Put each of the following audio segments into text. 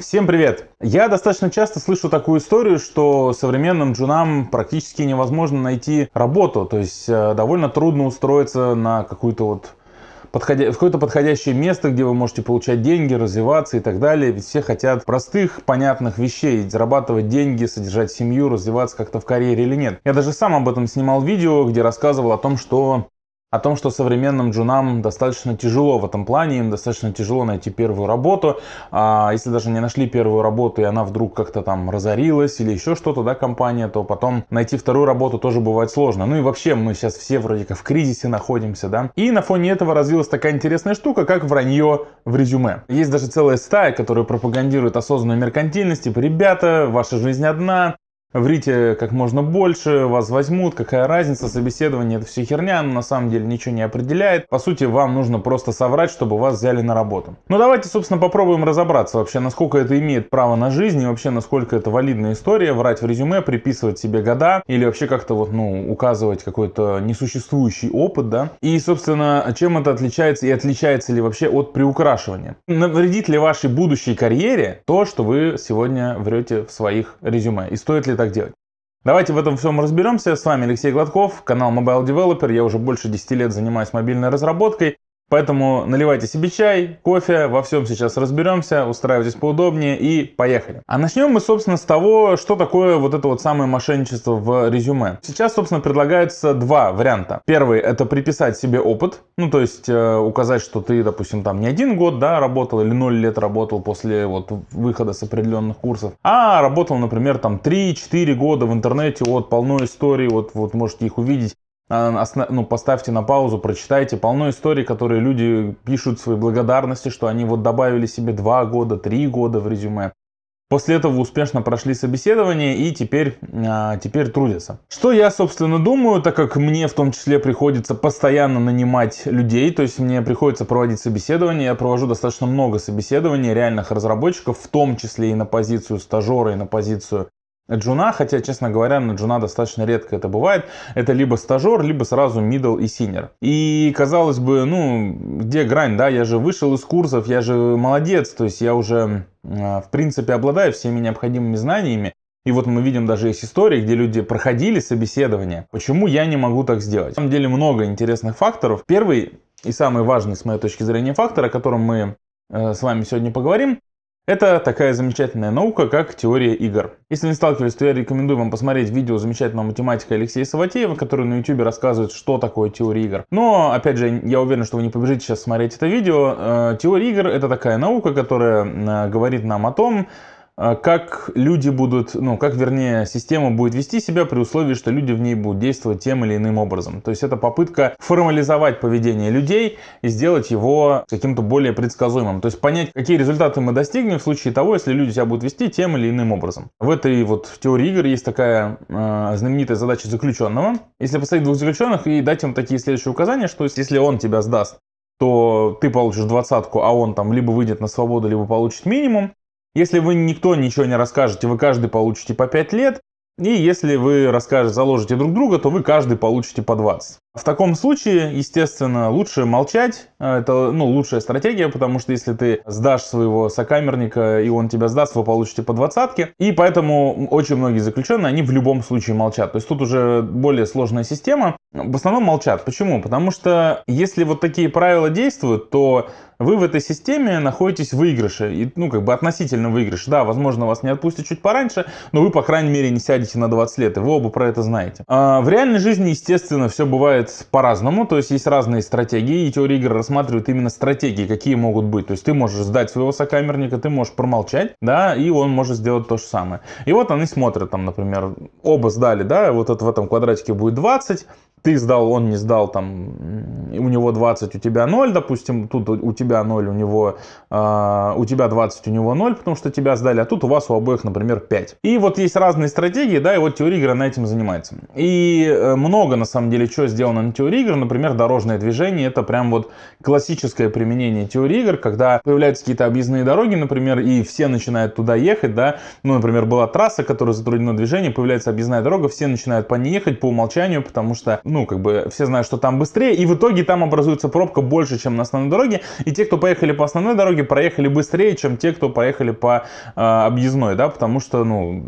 Всем привет! Я достаточно часто слышу такую историю, что современным джунам практически невозможно найти работу, то есть э, довольно трудно устроиться на какую-то вот подходя... какое-то подходящее место, где вы можете получать деньги, развиваться и так далее. Ведь все хотят простых, понятных вещей. Зарабатывать деньги, содержать семью, развиваться как-то в карьере или нет. Я даже сам об этом снимал видео, где рассказывал о том, что о том, что современным джунам достаточно тяжело в этом плане, им достаточно тяжело найти первую работу. А если даже не нашли первую работу, и она вдруг как-то там разорилась или еще что-то, да, компания, то потом найти вторую работу тоже бывает сложно. Ну и вообще мы сейчас все вроде как в кризисе находимся, да. И на фоне этого развилась такая интересная штука, как вранье в резюме. Есть даже целая стая, которая пропагандирует осознанную меркантильность, типа, ребята, ваша жизнь одна, врите как можно больше, вас возьмут, какая разница, собеседование, это все херня, но на самом деле ничего не определяет. По сути, вам нужно просто соврать, чтобы вас взяли на работу. Но ну, давайте, собственно, попробуем разобраться вообще, насколько это имеет право на жизнь и вообще, насколько это валидная история, врать в резюме, приписывать себе года или вообще как-то вот, ну, указывать какой-то несуществующий опыт, да. И, собственно, чем это отличается и отличается ли вообще от приукрашивания? Навредит ли вашей будущей карьере то, что вы сегодня врете в своих резюме? И стоит ли так делать. Давайте в этом всем разберемся. С вами Алексей Гладков, канал Mobile Developer. Я уже больше 10 лет занимаюсь мобильной разработкой. Поэтому наливайте себе чай, кофе, во всем сейчас разберемся, устраивайтесь поудобнее и поехали. А начнем мы, собственно, с того, что такое вот это вот самое мошенничество в резюме. Сейчас, собственно, предлагается два варианта. Первый — это приписать себе опыт, ну, то есть э, указать, что ты, допустим, там не один год, да, работал или ноль лет работал после вот выхода с определенных курсов, а работал, например, там 3-4 года в интернете, вот, полно историй, вот, вот можете их увидеть, а, ну, поставьте на паузу, прочитайте. Полно историй, которые люди пишут свои благодарности, что они вот добавили себе 2 года, 3 года в резюме. После этого успешно прошли собеседование и теперь, а, теперь трудятся. Что я, собственно, думаю, так как мне в том числе приходится постоянно нанимать людей, то есть мне приходится проводить собеседование, я провожу достаточно много собеседований реальных разработчиков, в том числе и на позицию стажера, и на позицию джуна, хотя, честно говоря, на джуна достаточно редко это бывает, это либо стажер, либо сразу middle и senior. И, казалось бы, ну, где грань, да, я же вышел из курсов, я же молодец, то есть я уже, а, в принципе, обладаю всеми необходимыми знаниями, и вот мы видим даже есть истории, где люди проходили собеседование. Почему я не могу так сделать? На самом деле много интересных факторов. Первый и самый важный, с моей точки зрения, фактор, о котором мы э, с вами сегодня поговорим, это такая замечательная наука, как теория игр. Если не сталкивались, то я рекомендую вам посмотреть видео замечательного математика Алексея Саватеева, который на YouTube рассказывает, что такое теория игр. Но, опять же, я уверен, что вы не побежите сейчас смотреть это видео. Э, теория игр — это такая наука, которая э, говорит нам о том, а как люди будут, ну, как, вернее, система будет вести себя при условии, что люди в ней будут действовать тем или иным образом. То есть это попытка формализовать поведение людей и сделать его каким-то более предсказуемым. То есть понять, какие результаты мы достигнем в случае того, если люди себя будут вести тем или иным образом. В этой вот в теории игр есть такая э, знаменитая задача заключенного. Если посадить двух заключенных и дать им такие следующие указания, что если он тебя сдаст, то ты получишь двадцатку, а он там либо выйдет на свободу, либо получит минимум. Если вы никто ничего не расскажете, вы каждый получите по 5 лет. И если вы расскажете, заложите друг друга, то вы каждый получите по 20. В таком случае, естественно, лучше молчать. А, это ну, лучшая стратегия, потому что если ты сдашь своего сокамерника, и он тебя сдаст, вы получите по двадцатке. И поэтому очень многие заключенные, они в любом случае молчат. То есть тут уже более сложная система. В основном молчат. Почему? Потому что если вот такие правила действуют, то вы в этой системе находитесь в выигрыше, и, ну, как бы относительно выигрыш. Да, возможно, вас не отпустят чуть пораньше, но вы, по крайней мере, не сядете на 20 лет, и вы оба про это знаете. А в реальной жизни, естественно, все бывает играют по-разному, то есть есть разные стратегии, и теория игр рассматривает именно стратегии, какие могут быть. То есть ты можешь сдать своего сокамерника, ты можешь промолчать, да, и он может сделать то же самое. И вот они смотрят, там, например, оба сдали, да, вот это в этом квадратике будет 20, ты сдал, он не сдал, там, у него 20, у тебя 0, допустим, тут у тебя 0, у него, э, у тебя 20, у него 0, потому что тебя сдали, а тут у вас у обоих, например, 5. И вот есть разные стратегии, да, и вот теория игры на этом занимается. И э, много, на самом деле, что сделано сделано на теории игр. Например, дорожное движение — это прям вот классическое применение теории игр, когда появляются какие-то объездные дороги, например, и все начинают туда ехать, да. Ну, например, была трасса, которая затруднена движение, появляется объездная дорога, все начинают по ней ехать по умолчанию, потому что, ну, как бы все знают, что там быстрее, и в итоге там образуется пробка больше, чем на основной дороге, и те, кто поехали по основной дороге, проехали быстрее, чем те, кто поехали по э, объездной, да, потому что, ну,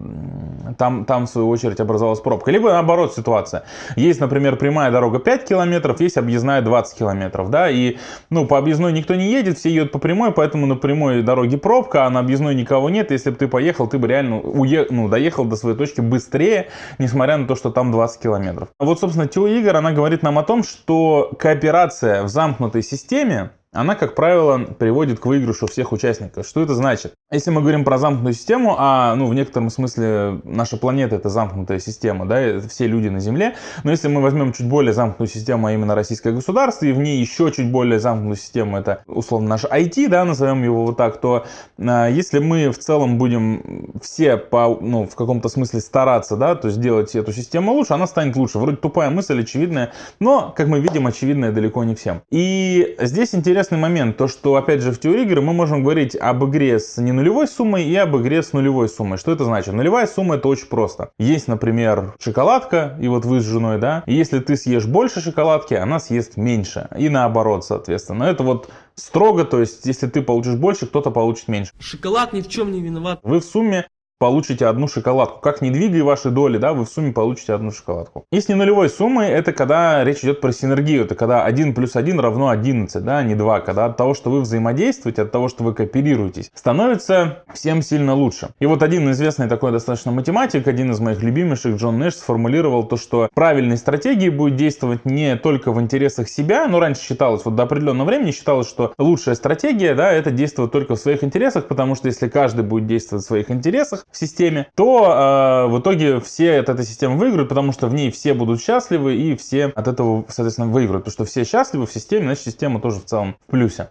там, там, в свою очередь, образовалась пробка. Либо, наоборот, ситуация. Есть, например, прямая дорога дорога 5 километров, есть объездная 20 километров, да, и, ну, по объездной никто не едет, все едут по прямой, поэтому на прямой дороге пробка, а на объездной никого нет, если бы ты поехал, ты бы реально уе... ну, доехал до своей точки быстрее, несмотря на то, что там 20 километров. Вот, собственно, Тио Игорь, она говорит нам о том, что кооперация в замкнутой системе, она, как правило, приводит к выигрышу всех участников. Что это значит? Если мы говорим про замкнутую систему, а ну, в некотором смысле наша планета это замкнутая система, да, все люди на Земле, но если мы возьмем чуть более замкнутую систему, а именно российское государство, и в ней еще чуть более замкнутую систему, это условно наш IT, да, назовем его вот так, то а, если мы в целом будем все по, ну, в каком-то смысле стараться, да, то сделать эту систему лучше, она станет лучше. Вроде тупая мысль, очевидная, но, как мы видим, очевидная далеко не всем. И здесь интересный момент, то что, опять же, в теории игры мы можем говорить об игре с ненужными нулевой суммой и об игре с нулевой суммой. Что это значит? Нулевая сумма это очень просто. Есть, например, шоколадка, и вот вы с женой, да, и если ты съешь больше шоколадки, она съест меньше. И наоборот, соответственно. Это вот строго, то есть если ты получишь больше, кто-то получит меньше. Шоколад ни в чем не виноват. Вы в сумме получите одну шоколадку. Как не двигай ваши доли, да, вы в сумме получите одну шоколадку. И с ненулевой суммой это когда речь идет про синергию, это когда 1 плюс 1 равно 11, да, а не 2, когда от того, что вы взаимодействуете, от того, что вы кооперируетесь, становится всем сильно лучше. И вот один известный такой достаточно математик, один из моих любимейших, Джон Нэш, сформулировал то, что правильной стратегии будет действовать не только в интересах себя, но раньше считалось, вот до определенного времени считалось, что лучшая стратегия, да, это действовать только в своих интересах, потому что если каждый будет действовать в своих интересах, в системе, то э, в итоге все от этой системы выиграют, потому что в ней все будут счастливы и все от этого, соответственно, выиграют. Потому что все счастливы в системе, значит, система тоже в целом в плюсе.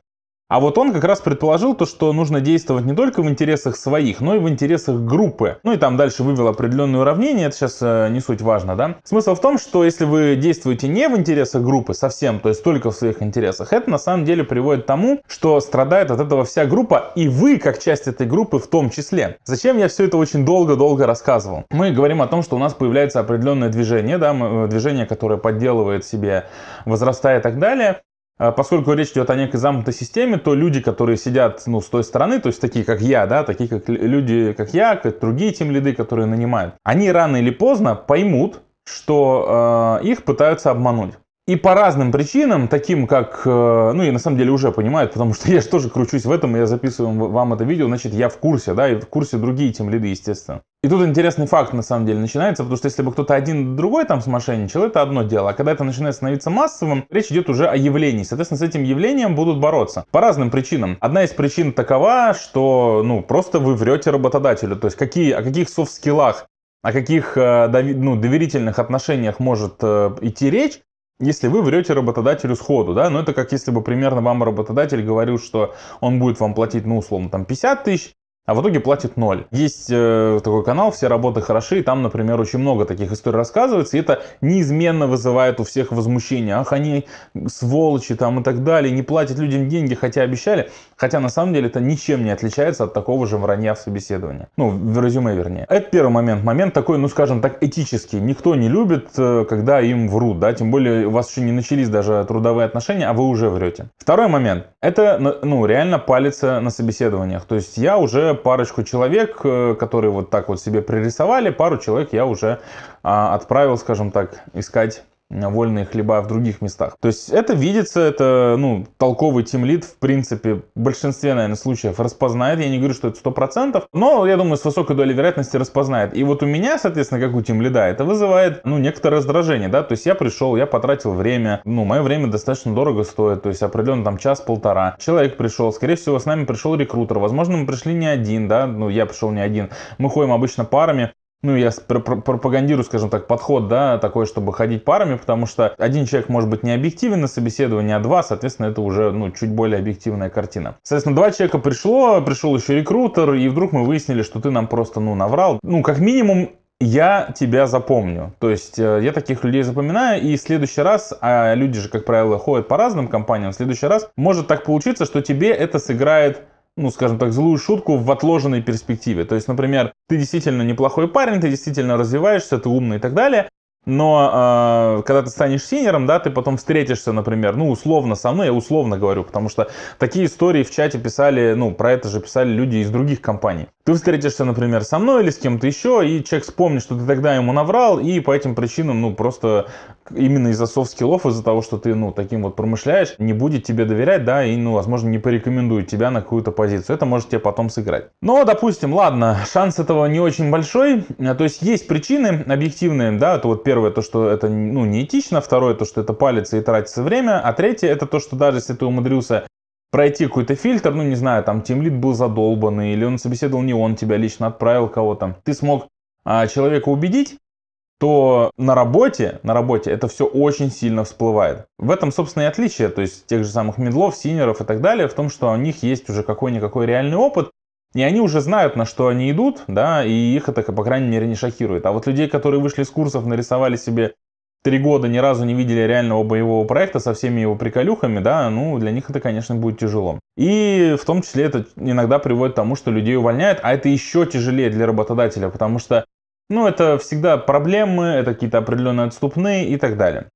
А вот он как раз предположил то, что нужно действовать не только в интересах своих, но и в интересах группы. Ну и там дальше вывел определенное уравнение. это сейчас э, не суть важно, да? Смысл в том, что если вы действуете не в интересах группы совсем, то есть только в своих интересах, это на самом деле приводит к тому, что страдает от этого вся группа, и вы как часть этой группы в том числе. Зачем я все это очень долго-долго рассказывал? Мы говорим о том, что у нас появляется определенное движение, да, э, движение, которое подделывает себе возраста и так далее. А поскольку речь идет о некой замкнутой системе, то люди, которые сидят ну, с той стороны, то есть такие, как я, да, такие как люди, как я, как другие тем лиды, которые нанимают, они рано или поздно поймут, что э, их пытаются обмануть. И по разным причинам, таким как, э, ну и на самом деле уже понимают, потому что я же тоже кручусь в этом, и я записываю вам это видео, значит я в курсе, да, и в курсе другие тем лиды, естественно. И тут интересный факт на самом деле начинается, потому что если бы кто-то один другой там смошенничал, это одно дело, а когда это начинает становиться массовым, речь идет уже о явлении, соответственно с этим явлением будут бороться по разным причинам. Одна из причин такова, что, ну, просто вы врете работодателю, то есть какие, о каких софт-скиллах о каких э, ну, доверительных отношениях может э, идти речь, если вы врете работодателю сходу, да, но ну, это как если бы примерно вам работодатель говорил, что он будет вам платить, ну, условно, там 50 тысяч, а в итоге платит ноль. Есть э, такой канал «Все работы хороши», и там, например, очень много таких историй рассказывается, и это неизменно вызывает у всех возмущение. Ах, они сволочи там и так далее, не платят людям деньги, хотя обещали. Хотя на самом деле это ничем не отличается от такого же вранья в собеседовании. Ну, в резюме вернее. Это первый момент. Момент такой, ну, скажем так, этический. Никто не любит, э, когда им врут, да, тем более у вас еще не начались даже трудовые отношения, а вы уже врете. Второй момент. Это, ну, реально палится на собеседованиях. То есть я уже парочку человек, э, которые вот так вот себе пририсовали, пару человек я уже а, отправил, скажем так, искать вольные хлеба в других местах. То есть это видится, это, ну, толковый тимлит, в принципе, в большинстве, наверное, случаев распознает. Я не говорю, что это 100%, но, я думаю, с высокой долей вероятности распознает. И вот у меня, соответственно, как у тимлида, это вызывает, ну, некоторое раздражение, да, то есть я пришел, я потратил время, ну, мое время достаточно дорого стоит, то есть определенно там час-полтора. Человек пришел, скорее всего, с нами пришел рекрутер, возможно, мы пришли не один, да, ну, я пришел не один, мы ходим обычно парами, ну, я пропагандирую, скажем так, подход, да, такой, чтобы ходить парами, потому что один человек может быть не объективен на собеседовании, а два, соответственно, это уже, ну, чуть более объективная картина. Соответственно, два человека пришло, пришел еще рекрутер, и вдруг мы выяснили, что ты нам просто, ну, наврал. Ну, как минимум, я тебя запомню. То есть э, я таких людей запоминаю, и в следующий раз, а люди же, как правило, ходят по разным компаниям, в следующий раз может так получиться, что тебе это сыграет ну, скажем так, злую шутку в отложенной перспективе. То есть, например, ты действительно неплохой парень, ты действительно развиваешься, ты умный и так далее, но э, когда ты станешь синером, да, ты потом встретишься, например, ну, условно со мной, я условно говорю, потому что такие истории в чате писали, ну, про это же писали люди из других компаний. Ты встретишься, например, со мной или с кем-то еще, и человек вспомнит, что ты тогда ему наврал, и по этим причинам, ну, просто именно из-за софт-скиллов, из-за того, что ты, ну, таким вот промышляешь, не будет тебе доверять, да, и, ну, возможно, не порекомендует тебя на какую-то позицию. Это может тебе потом сыграть. Но, допустим, ладно, шанс этого не очень большой, а, то есть есть причины объективные, да, это вот первое, то, что это, ну, неэтично, второе, то, что это палится и тратится время, а третье, это то, что даже если ты умудрился пройти какой-то фильтр, ну не знаю, там тимлит был задолбанный, или он собеседовал не он, тебя лично отправил кого-то, ты смог а, человека убедить, то на работе, на работе это все очень сильно всплывает. В этом, собственно, и отличие, то есть тех же самых медлов, синеров и так далее, в том, что у них есть уже какой-никакой реальный опыт, и они уже знают, на что они идут, да, и их это, по крайней мере, не шокирует. А вот людей, которые вышли с курсов, нарисовали себе три года ни разу не видели реального боевого проекта со всеми его приколюхами, да, ну, для них это, конечно, будет тяжело. И в том числе это иногда приводит к тому, что людей увольняют, а это еще тяжелее для работодателя, потому что, ну, это всегда проблемы, это какие-то определенные отступные и так далее.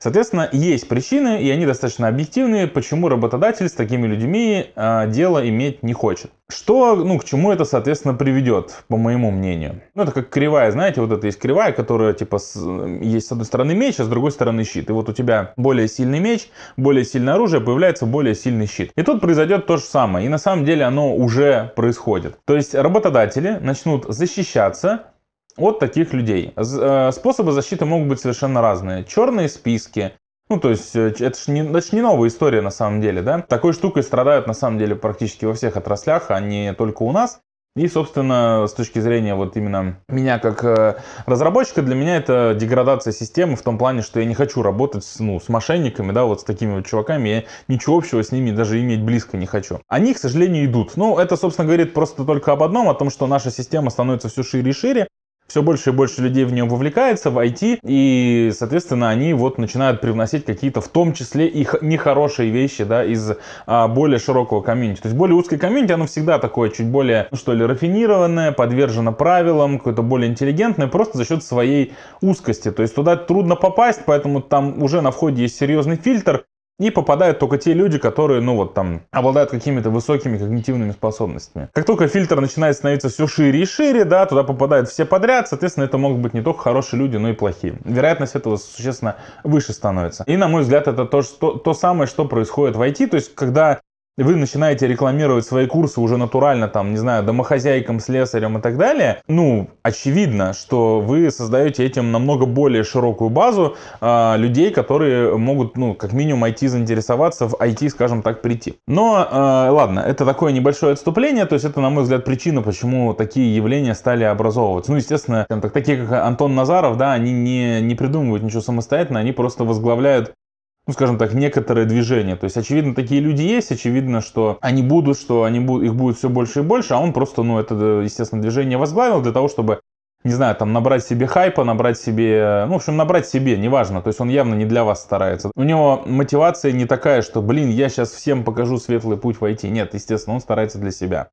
Соответственно, есть причины, и они достаточно объективные, почему работодатель с такими людьми э, дело иметь не хочет. Что, ну, к чему это, соответственно, приведет, по моему мнению? Ну, это как кривая, знаете, вот это есть кривая, которая, типа, с, есть с одной стороны меч, а с другой стороны щит. И вот у тебя более сильный меч, более сильное оружие, появляется более сильный щит. И тут произойдет то же самое. И на самом деле оно уже происходит. То есть работодатели начнут защищаться от таких людей. Э, способы защиты могут быть совершенно разные. Черные списки, ну, то есть, э, это же не, это не новая история на самом деле, да? Такой штукой страдают на самом деле практически во всех отраслях, а не только у нас. И, собственно, с точки зрения вот именно меня как э, разработчика, для меня это деградация системы в том плане, что я не хочу работать с, ну, с мошенниками, да, вот с такими вот чуваками, я ничего общего с ними даже иметь близко не хочу. Они, к сожалению, идут. Ну, это, собственно, говорит просто только об одном, о том, что наша система становится все шире и шире, все больше и больше людей в нее вовлекается, в IT, и, соответственно, они вот начинают привносить какие-то, в том числе, и нехорошие вещи, да, из а, более широкого комьюнити. То есть более узкое комьюнити, оно всегда такое, чуть более, что ли, рафинированное, подвержено правилам, какое-то более интеллигентное, просто за счет своей узкости. То есть туда трудно попасть, поэтому там уже на входе есть серьезный фильтр, и попадают только те люди, которые, ну вот там, обладают какими-то высокими когнитивными способностями. Как только фильтр начинает становиться все шире и шире, да, туда попадают все подряд, соответственно, это могут быть не только хорошие люди, но и плохие. Вероятность этого существенно выше становится. И, на мой взгляд, это то, что, то самое, что происходит в IT, то есть когда вы начинаете рекламировать свои курсы уже натурально, там, не знаю, домохозяйкам, слесарям и так далее, ну, очевидно, что вы создаете этим намного более широкую базу э, людей, которые могут, ну, как минимум IT заинтересоваться, в IT, скажем так, прийти. Но, э, ладно, это такое небольшое отступление, то есть это, на мой взгляд, причина, почему такие явления стали образовываться. Ну, естественно, так, такие, как Антон Назаров, да, они не, не придумывают ничего самостоятельно, они просто возглавляют ну, скажем так, некоторое движение. То есть, очевидно, такие люди есть, очевидно, что они будут, что они будут, их будет все больше и больше, а он просто, ну, это, естественно, движение возглавил для того, чтобы не знаю, там набрать себе хайпа, набрать себе, ну, в общем, набрать себе, неважно, то есть он явно не для вас старается. У него мотивация не такая, что, блин, я сейчас всем покажу светлый путь войти. Нет, естественно, он старается для себя.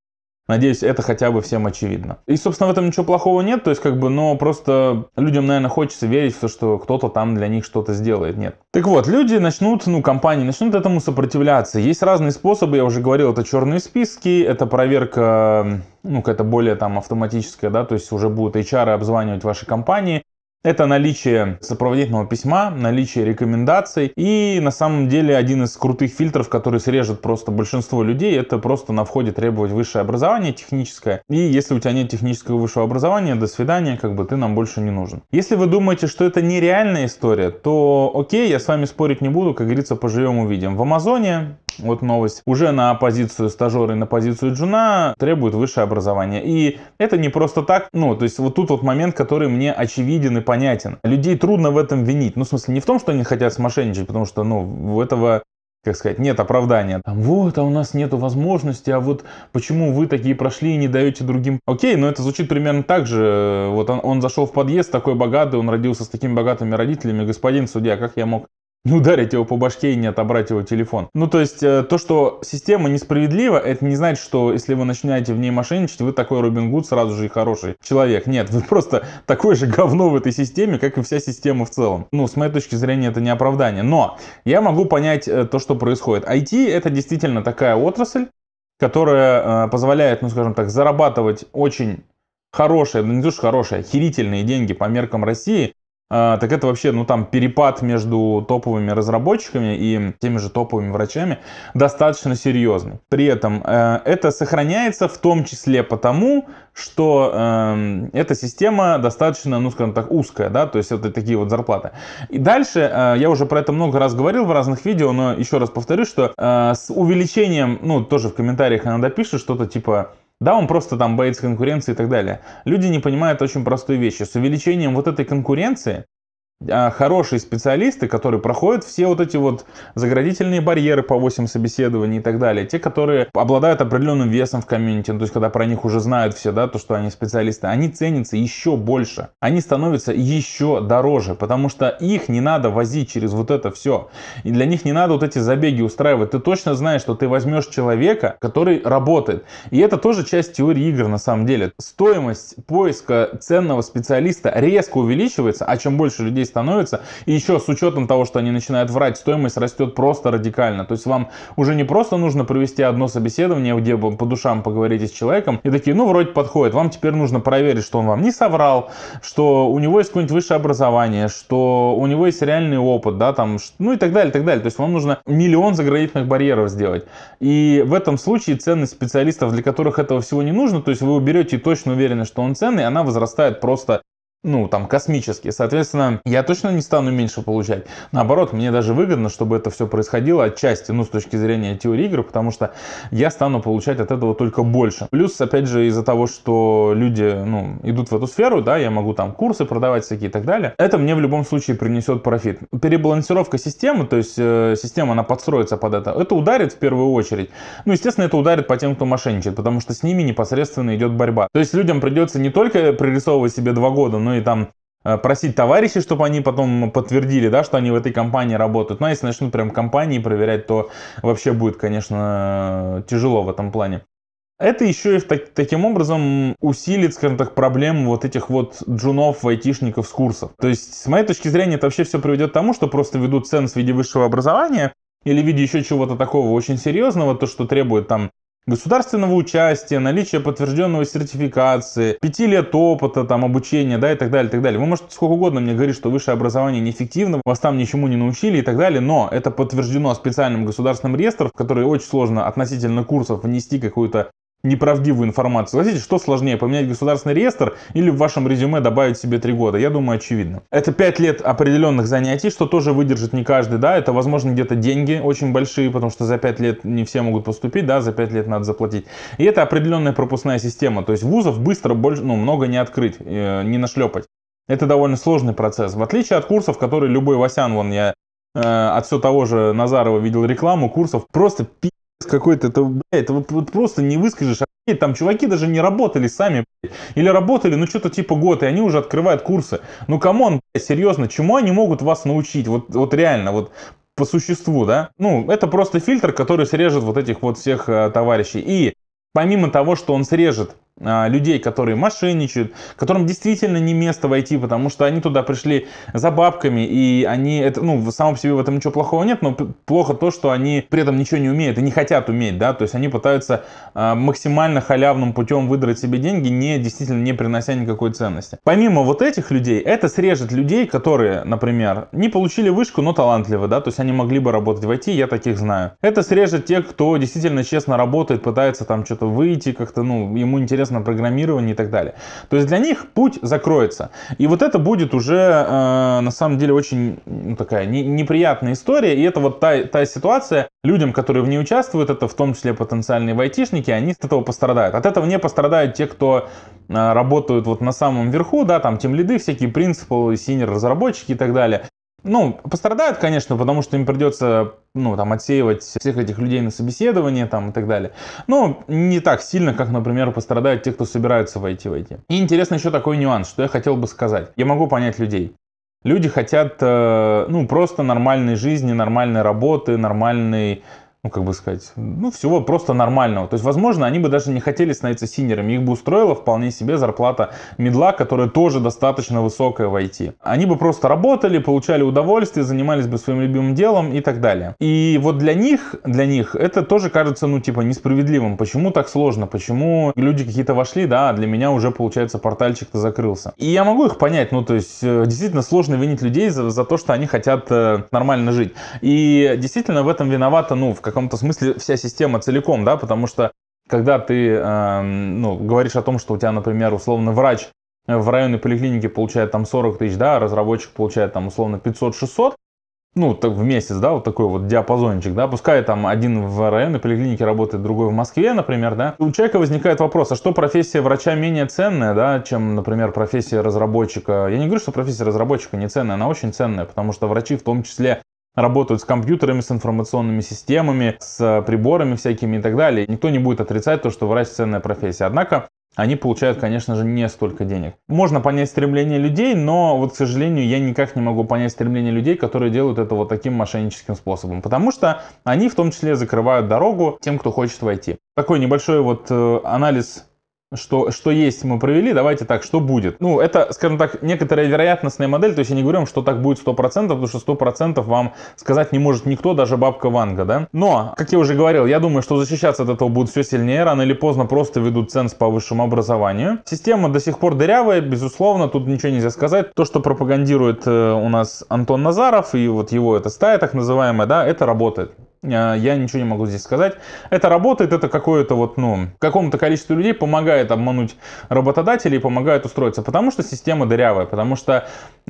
Надеюсь, это хотя бы всем очевидно. И, собственно, в этом ничего плохого нет, то есть, как бы, но просто людям, наверное, хочется верить в то, что кто-то там для них что-то сделает, нет. Так вот, люди начнут, ну, компании начнут этому сопротивляться. Есть разные способы, я уже говорил, это черные списки, это проверка ну, какая-то более там автоматическая, да, то есть уже будут HR обзванивать ваши компании, это наличие сопроводительного письма, наличие рекомендаций и на самом деле один из крутых фильтров, который срежет просто большинство людей, это просто на входе требовать высшее образование техническое. И если у тебя нет технического высшего образования, до свидания, как бы ты нам больше не нужен. Если вы думаете, что это нереальная история, то окей, я с вами спорить не буду, как говорится, поживем увидим. В Амазоне вот новость, уже на позицию стажера и на позицию джуна требует высшее образование. И это не просто так, ну, то есть вот тут вот момент, который мне очевиден и понятен. Людей трудно в этом винить. Ну, в смысле, не в том, что они хотят смошенничать, потому что, ну, у этого как сказать, нет оправдания. Там, вот, а у нас нету возможности, а вот почему вы такие прошли и не даете другим. Окей, но это звучит примерно так же. Вот он, он зашел в подъезд такой богатый, он родился с такими богатыми родителями. Господин судья, как я мог не ударить его по башке и не отобрать его телефон. Ну, то есть, э, то, что система несправедлива, это не значит, что если вы начинаете в ней мошенничать, вы такой Робин Гуд сразу же и хороший человек. Нет, вы просто такое же говно в этой системе, как и вся система в целом. Ну, с моей точки зрения, это не оправдание. Но я могу понять э, то, что происходит. IT — это действительно такая отрасль, которая э, позволяет, ну, скажем так, зарабатывать очень хорошие, ну не то что хорошие, охерительные а деньги по меркам России, а, так это вообще, ну там перепад между топовыми разработчиками и теми же топовыми врачами достаточно серьезный. При этом э, это сохраняется в том числе потому, что э, эта система достаточно, ну скажем так, узкая, да, то есть это такие вот зарплаты. И дальше, э, я уже про это много раз говорил в разных видео, но еще раз повторю, что э, с увеличением, ну тоже в комментариях иногда пишут что-то типа да, он просто там боится конкуренции и так далее. Люди не понимают очень простую вещь. С увеличением вот этой конкуренции а, хорошие специалисты, которые проходят все вот эти вот заградительные барьеры по 8 собеседований и так далее, те, которые обладают определенным весом в комьюнити, ну, то есть когда про них уже знают все, да, то, что они специалисты, они ценятся еще больше, они становятся еще дороже, потому что их не надо возить через вот это все, и для них не надо вот эти забеги устраивать, ты точно знаешь, что ты возьмешь человека, который работает, и это тоже часть теории игр на самом деле, стоимость поиска ценного специалиста резко увеличивается, а чем больше людей становится. И еще с учетом того, что они начинают врать, стоимость растет просто радикально. То есть вам уже не просто нужно провести одно собеседование, где вы по душам поговорите с человеком, и такие, ну, вроде подходит. Вам теперь нужно проверить, что он вам не соврал, что у него есть какое-нибудь высшее образование, что у него есть реальный опыт, да, там, ну и так далее, и так далее. То есть вам нужно миллион заграничных барьеров сделать. И в этом случае ценность специалистов, для которых этого всего не нужно, то есть вы уберете и точно уверены, что он ценный, она возрастает просто ну, там, космические. Соответственно, я точно не стану меньше получать. Наоборот, мне даже выгодно, чтобы это все происходило отчасти, ну, с точки зрения теории игр, потому что я стану получать от этого только больше. Плюс, опять же, из-за того, что люди, ну, идут в эту сферу, да, я могу там курсы продавать всякие и так далее, это мне в любом случае принесет профит. Перебалансировка системы, то есть э, система, она подстроится под это, это ударит в первую очередь. Ну, естественно, это ударит по тем, кто мошенничает, потому что с ними непосредственно идет борьба. То есть людям придется не только пририсовывать себе два года, но ну и там э, просить товарищей, чтобы они потом подтвердили, да, что они в этой компании работают. Но ну, а если начнут прям компании проверять, то вообще будет, конечно, тяжело в этом плане. Это еще и так, таким образом усилит, скажем так, проблему вот этих вот джунов, айтишников с курсов. То есть, с моей точки зрения, это вообще все приведет к тому, что просто ведут ценз в виде высшего образования или в виде еще чего-то такого очень серьезного, то, что требует там государственного участия, наличие подтвержденного сертификации, 5 лет опыта, там, обучения, да, и так далее, и так далее. Вы можете сколько угодно мне говорить, что высшее образование неэффективно, вас там ничему не научили и так далее, но это подтверждено специальным государственным реестром, в который очень сложно относительно курсов внести какую-то неправдивую информацию. Согласитесь, что сложнее, поменять государственный реестр или в вашем резюме добавить себе три года? Я думаю, очевидно. Это пять лет определенных занятий, что тоже выдержит не каждый, да, это, возможно, где-то деньги очень большие, потому что за пять лет не все могут поступить, да, за пять лет надо заплатить. И это определенная пропускная система, то есть вузов быстро больше, ну, много не открыть, э, не нашлепать. Это довольно сложный процесс. В отличие от курсов, которые любой Васян, вон я э, от все того же Назарова видел рекламу курсов, просто пи*** какой-то, это, блядь, это вот, вот просто не выскажешь. там чуваки даже не работали сами, блядь. Или работали, ну, что-то типа год, и они уже открывают курсы. Ну, камон, серьезно, чему они могут вас научить? Вот, вот реально, вот по существу, да? Ну, это просто фильтр, который срежет вот этих вот всех э, товарищей. И помимо того, что он срежет а, людей, которые мошенничают, которым действительно не место войти, потому что они туда пришли за бабками, и они, это, ну, в самом себе в этом ничего плохого нет, но плохо то, что они при этом ничего не умеют и не хотят уметь, да, то есть они пытаются а, максимально халявным путем выдрать себе деньги, не, действительно не принося никакой ценности. Помимо вот этих людей, это срежет людей, которые, например, не получили вышку, но талантливы, да, то есть они могли бы работать в IT, я таких знаю. Это срежет тех, кто действительно честно работает, пытается там что-то выйти как-то, ну, ему интересно соответственно, программирование и так далее. То есть для них путь закроется. И вот это будет уже, э, на самом деле, очень ну, такая не, неприятная история. И это вот та, та ситуация, людям, которые в ней участвуют, это в том числе потенциальные айтишники, они от этого пострадают. От этого не пострадают те, кто э, работают вот на самом верху, да, там тем лиды всякие принципы, синер разработчики и так далее. Ну, пострадают, конечно, потому что им придется, ну, там, отсеивать всех этих людей на собеседование, там, и так далее. Но не так сильно, как, например, пострадают те, кто собираются войти в IT. И интересно еще такой нюанс, что я хотел бы сказать. Я могу понять людей. Люди хотят, э, ну, просто нормальной жизни, нормальной работы, нормальной ну, как бы сказать, ну, всего просто нормального. То есть, возможно, они бы даже не хотели становиться синерами. Их бы устроила вполне себе зарплата медла, которая тоже достаточно высокая в IT. Они бы просто работали, получали удовольствие, занимались бы своим любимым делом и так далее. И вот для них, для них это тоже кажется, ну, типа, несправедливым. Почему так сложно? Почему люди какие-то вошли, да, а для меня уже, получается, портальчик-то закрылся. И я могу их понять, ну, то есть, э, действительно сложно винить людей за, за то, что они хотят э, нормально жить. И действительно в этом виновата, ну, в каком-то смысле вся система целиком, да, потому что когда ты э, ну, говоришь о том, что у тебя, например, условно врач э, в районной поликлинике получает там 40 тысяч, да, а разработчик получает там условно 500-600, ну, так в месяц, да, вот такой вот диапазончик, да, пускай там один в районной поликлинике работает, другой в Москве, например, да, у человека возникает вопрос, а что профессия врача менее ценная, да, чем, например, профессия разработчика? Я не говорю, что профессия разработчика не ценная, она очень ценная, потому что врачи в том числе работают с компьютерами, с информационными системами, с э, приборами всякими и так далее. Никто не будет отрицать то, что врач ценная профессия. Однако они получают, конечно же, не столько денег. Можно понять стремление людей, но вот, к сожалению, я никак не могу понять стремление людей, которые делают это вот таким мошенническим способом. Потому что они в том числе закрывают дорогу тем, кто хочет войти. Такой небольшой вот э, анализ что, что есть мы провели, давайте так, что будет. Ну, это, скажем так, некоторая вероятностная модель, то есть я не говорю что так будет 100%, потому что 100% вам сказать не может никто, даже бабка Ванга, да. Но, как я уже говорил, я думаю, что защищаться от этого будет все сильнее, рано или поздно просто ведут ценз по высшему образованию. Система до сих пор дырявая, безусловно, тут ничего нельзя сказать. То, что пропагандирует э, у нас Антон Назаров и вот его эта стая так называемая, да, это работает. А, я ничего не могу здесь сказать. Это работает, это какое-то вот, ну, какому-то количеству людей помогает обмануть работодателей, помогает устроиться, потому что система дырявая, потому что,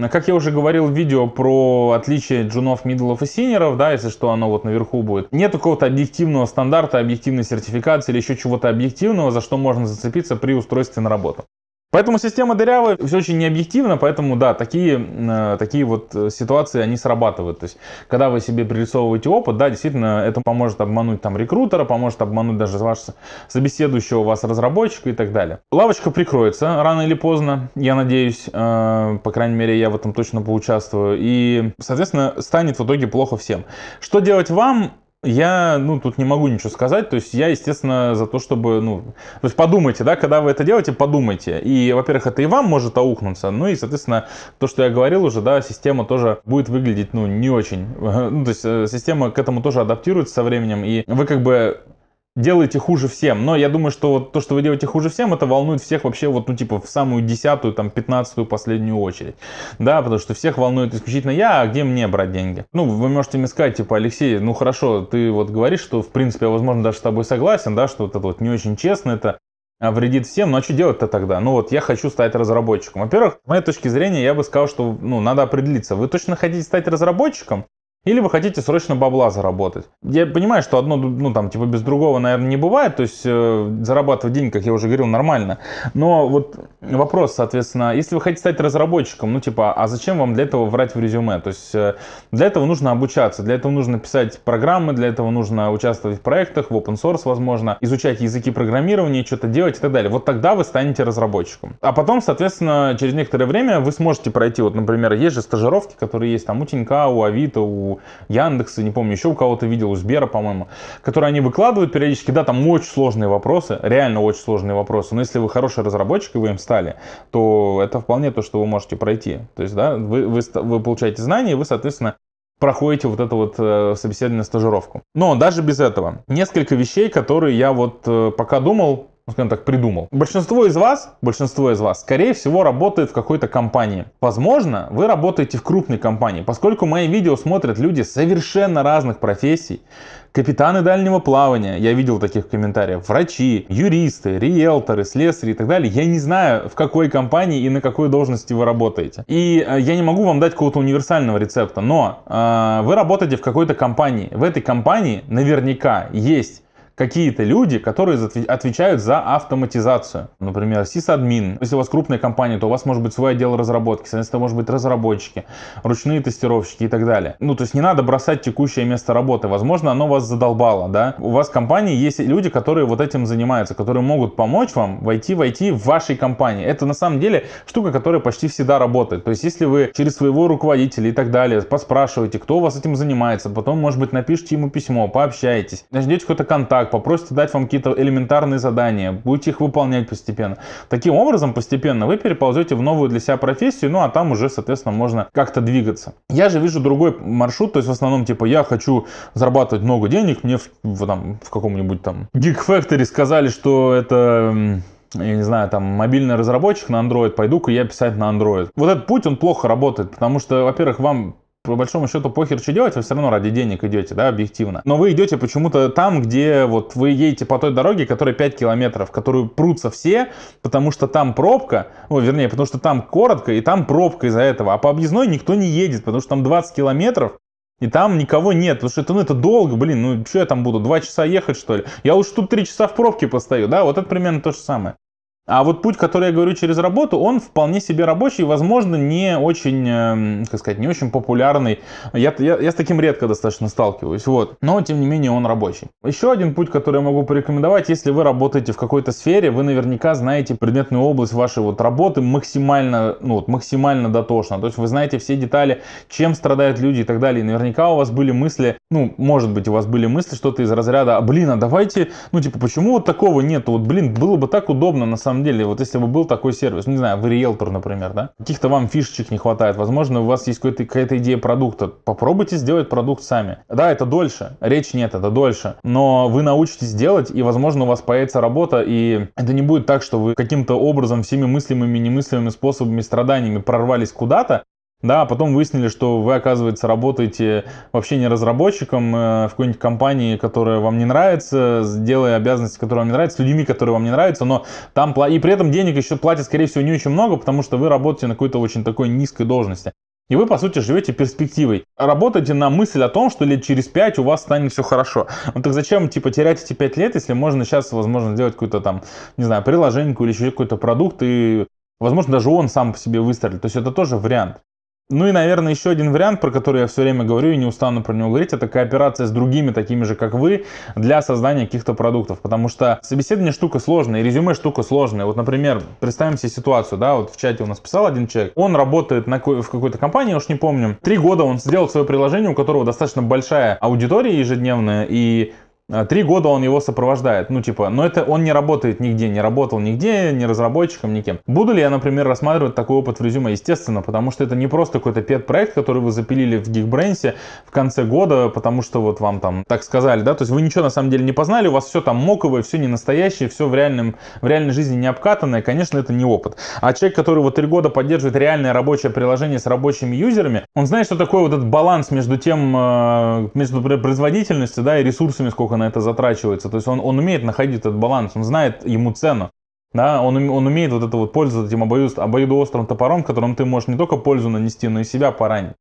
как я уже говорил в видео про отличие джунов, мидлов и синеров, да, если что, оно вот наверху будет, нет какого-то объективного стандарта, объективной сертификации или еще чего-то объективного, за что можно зацепиться при устройстве на работу. Поэтому система дырявая, все очень необъективно, поэтому да, такие, э, такие вот э, ситуации, они срабатывают. То есть, когда вы себе пририсовываете опыт, да, действительно, это поможет обмануть там рекрутера, поможет обмануть даже вашего собеседующего у вас разработчика и так далее. Лавочка прикроется рано или поздно, я надеюсь, э, по крайней мере, я в этом точно поучаствую. И, соответственно, станет в итоге плохо всем. Что делать вам? Я, ну, тут не могу ничего сказать, то есть я, естественно, за то, чтобы, ну, то есть подумайте, да, когда вы это делаете, подумайте. И, во-первых, это и вам может аукнуться, ну и, соответственно, то, что я говорил уже, да, система тоже будет выглядеть, ну, не очень. Ну, то есть э, система к этому тоже адаптируется со временем, и вы как бы делаете хуже всем. Но я думаю, что вот то, что вы делаете хуже всем, это волнует всех вообще вот, ну, типа, в самую десятую, там, пятнадцатую последнюю очередь. Да, потому что всех волнует исключительно я, а где мне брать деньги? Ну, вы можете мне сказать, типа, Алексей, ну, хорошо, ты вот говоришь, что, в принципе, я, возможно, даже с тобой согласен, да, что вот это вот не очень честно, это а, вредит всем, ну а что делать-то тогда? Ну вот я хочу стать разработчиком. Во-первых, с моей точки зрения я бы сказал, что ну, надо определиться, вы точно хотите стать разработчиком или вы хотите срочно бабла заработать. Я понимаю, что одно, ну там, типа без другого, наверное, не бывает. То есть э, зарабатывать деньги, как я уже говорил, нормально. Но вот вопрос, соответственно, если вы хотите стать разработчиком, ну типа, а зачем вам для этого врать в резюме? То есть э, для этого нужно обучаться, для этого нужно писать программы, для этого нужно участвовать в проектах, в open source, возможно, изучать языки программирования, что-то делать и так далее. Вот тогда вы станете разработчиком. А потом, соответственно, через некоторое время вы сможете пройти, вот, например, есть же стажировки, которые есть там у Тинька, у Авито, у у Яндекса, не помню, еще у кого-то видел, у Сбера, по-моему, которые они выкладывают периодически. Да, там очень сложные вопросы, реально очень сложные вопросы. Но если вы хороший разработчик и вы им стали, то это вполне то, что вы можете пройти. То есть, да, вы, вы, вы получаете знания, и вы, соответственно, проходите вот это вот э, собеседование, стажировку. Но даже без этого. Несколько вещей, которые я вот э, пока думал, ну, скажем так, придумал. Большинство из вас, большинство из вас, скорее всего, работает в какой-то компании. Возможно, вы работаете в крупной компании, поскольку мои видео смотрят люди совершенно разных профессий. Капитаны дальнего плавания, я видел таких комментариев, врачи, юристы, риэлторы, слесари и так далее. Я не знаю, в какой компании и на какой должности вы работаете. И э, я не могу вам дать какого-то универсального рецепта, но э, вы работаете в какой-то компании. В этой компании наверняка есть какие-то люди, которые отвечают за автоматизацию. Например, сисадмин. Если у вас крупная компания, то у вас может быть свой отдел разработки, соответственно, может быть разработчики, ручные тестировщики и так далее. Ну, то есть не надо бросать текущее место работы. Возможно, оно вас задолбало, да. У вас в компании есть люди, которые вот этим занимаются, которые могут помочь вам войти, войти в вашей компании. Это на самом деле штука, которая почти всегда работает. То есть если вы через своего руководителя и так далее поспрашиваете, кто у вас этим занимается, потом, может быть, напишите ему письмо, пообщаетесь, начнете какой-то контакт, как, попросите дать вам какие-то элементарные задания, будете их выполнять постепенно. Таким образом, постепенно вы переползете в новую для себя профессию, ну а там уже, соответственно, можно как-то двигаться. Я же вижу другой маршрут, то есть в основном, типа, я хочу зарабатывать много денег, мне в, в, там, в каком-нибудь там Geek Factory сказали, что это я не знаю, там, мобильный разработчик на Android, пойду-ка я писать на Android. Вот этот путь, он плохо работает, потому что, во-первых, вам по большому счету похер, что делать, вы все равно ради денег идете, да, объективно. Но вы идете почему-то там, где вот вы едете по той дороге, которая 5 километров, которую прутся все, потому что там пробка, ну, вернее, потому что там коротко и там пробка из-за этого, а по объездной никто не едет, потому что там 20 километров, и там никого нет, потому что это, ну, это долго, блин, ну что я там буду, два часа ехать что ли? Я лучше тут три часа в пробке постою, да, вот это примерно то же самое. А вот путь, который я говорю через работу, он вполне себе рабочий, возможно, не очень, эм, как сказать, не очень популярный. Я, я, я с таким редко достаточно сталкиваюсь, вот. Но, тем не менее, он рабочий. Еще один путь, который я могу порекомендовать, если вы работаете в какой-то сфере, вы наверняка знаете предметную область вашей вот работы максимально, ну вот, максимально дотошно. То есть вы знаете все детали, чем страдают люди и так далее. И наверняка у вас были мысли, ну, может быть, у вас были мысли что-то из разряда, «А, блин, а давайте, ну, типа, почему вот такого нет? Вот, блин, было бы так удобно на самом самом деле, вот если бы был такой сервис, ну, не знаю, вы риэлтор, например, да, каких-то вам фишечек не хватает, возможно, у вас есть какая-то идея продукта, попробуйте сделать продукт сами. Да, это дольше, речь нет, это дольше, но вы научитесь делать, и, возможно, у вас появится работа, и это не будет так, что вы каким-то образом всеми мыслимыми и немыслимыми способами, страданиями прорвались куда-то, да, потом выяснили, что вы, оказывается, работаете вообще не разработчиком э, в какой-нибудь компании, которая вам не нравится, делая обязанности, которые вам не нравятся, людьми, которые вам не нравятся, но там и при этом денег еще платят, скорее всего, не очень много, потому что вы работаете на какой-то очень такой низкой должности. И вы, по сути, живете перспективой. Работаете на мысль о том, что лет через пять у вас станет все хорошо. Ну так зачем, типа, терять эти пять лет, если можно сейчас, возможно, сделать какую-то там, не знаю, приложение или еще какой-то продукт, и, возможно, даже он сам по себе выстрелит. То есть это тоже вариант. Ну и, наверное, еще один вариант, про который я все время говорю и не устану про него говорить, это кооперация с другими, такими же, как вы, для создания каких-то продуктов. Потому что собеседование штука сложная, резюме штука сложная. Вот, например, представим себе ситуацию, да, вот в чате у нас писал один человек, он работает на, в какой-то компании, уж не помню, три года он сделал свое приложение, у которого достаточно большая аудитория ежедневная, и а, три года он его сопровождает. Ну, типа, но это он не работает нигде, не работал нигде, ни разработчиком, никем. Буду ли я, например, рассматривать такой опыт в резюме? Естественно, потому что это не просто какой-то пет-проект, который вы запилили в Geekbrains в конце года, потому что вот вам там так сказали, да, то есть вы ничего на самом деле не познали, у вас все там моковое, все не настоящее, все в, реальном, в реальной жизни не обкатанное, конечно, это не опыт. А человек, который вот три года поддерживает реальное рабочее приложение с рабочими юзерами, он знает, что такое вот этот баланс между тем, э, между производительностью, да, и ресурсами, сколько на это затрачивается. То есть он, он умеет находить этот баланс, он знает ему цену. Да, он, он умеет вот это вот пользоваться этим обоюд, обоюдоострым топором, которым ты можешь не только пользу нанести, но и себя поранить.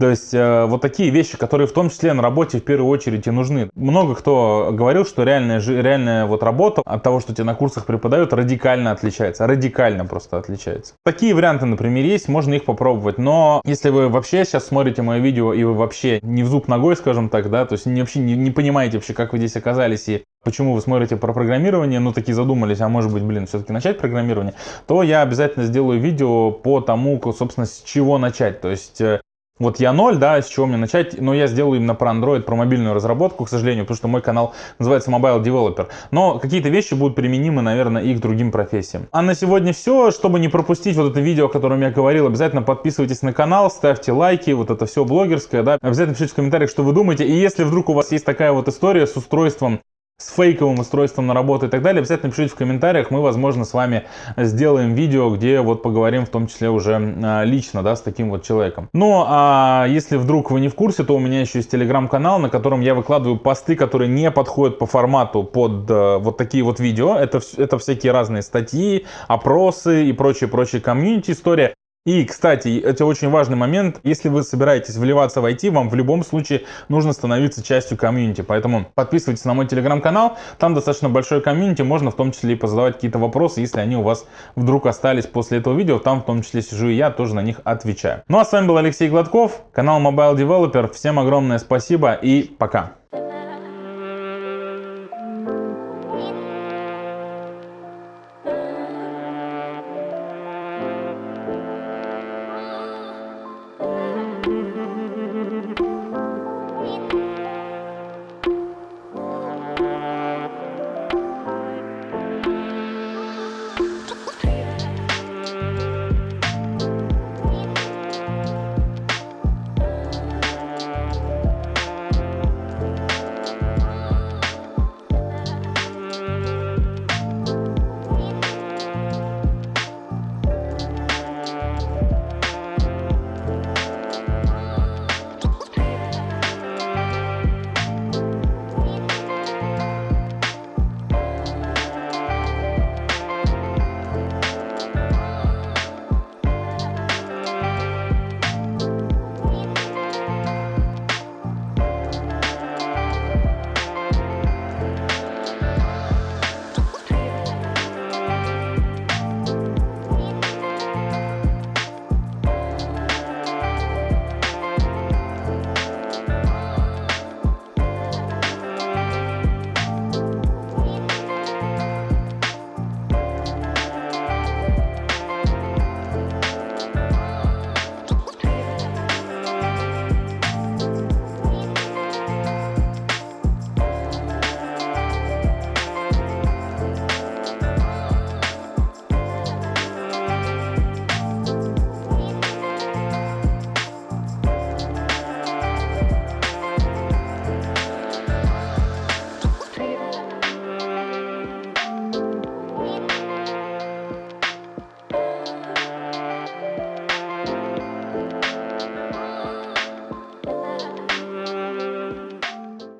То есть э, вот такие вещи, которые в том числе на работе в первую очередь и нужны. Много кто говорил, что реальная, реальная вот работа от того, что тебе на курсах преподают, радикально отличается. Радикально просто отличается. Такие варианты, например, есть, можно их попробовать. Но если вы вообще сейчас смотрите мое видео и вы вообще не в зуб ногой, скажем так, да, то есть не, вообще не, не понимаете вообще, как вы здесь оказались и почему вы смотрите про программирование, ну такие задумались, а может быть, блин, все-таки начать программирование, то я обязательно сделаю видео по тому, собственно, с чего начать. То есть э, вот я ноль, да, с чего мне начать, но я сделаю именно про Android, про мобильную разработку, к сожалению, потому что мой канал называется Mobile Developer. Но какие-то вещи будут применимы, наверное, и к другим профессиям. А на сегодня все. Чтобы не пропустить вот это видео, о котором я говорил, обязательно подписывайтесь на канал, ставьте лайки, вот это все блогерское, да. Обязательно пишите в комментариях, что вы думаете. И если вдруг у вас есть такая вот история с устройством с фейковым устройством на работу и так далее, обязательно пишите в комментариях, мы, возможно, с вами сделаем видео, где вот поговорим в том числе уже а, лично, да, с таким вот человеком. Ну, а если вдруг вы не в курсе, то у меня еще есть телеграм-канал, на котором я выкладываю посты, которые не подходят по формату под э, вот такие вот видео. Это, это всякие разные статьи, опросы и прочие-прочие комьюнити-история. И, кстати, это очень важный момент. Если вы собираетесь вливаться в IT, вам в любом случае нужно становиться частью комьюнити. Поэтому подписывайтесь на мой телеграм-канал. Там достаточно большой комьюнити. Можно в том числе и позадавать какие-то вопросы, если они у вас вдруг остались после этого видео. Там в том числе сижу и я, тоже на них отвечаю. Ну а с вами был Алексей Гладков, канал Mobile Developer. Всем огромное спасибо и пока.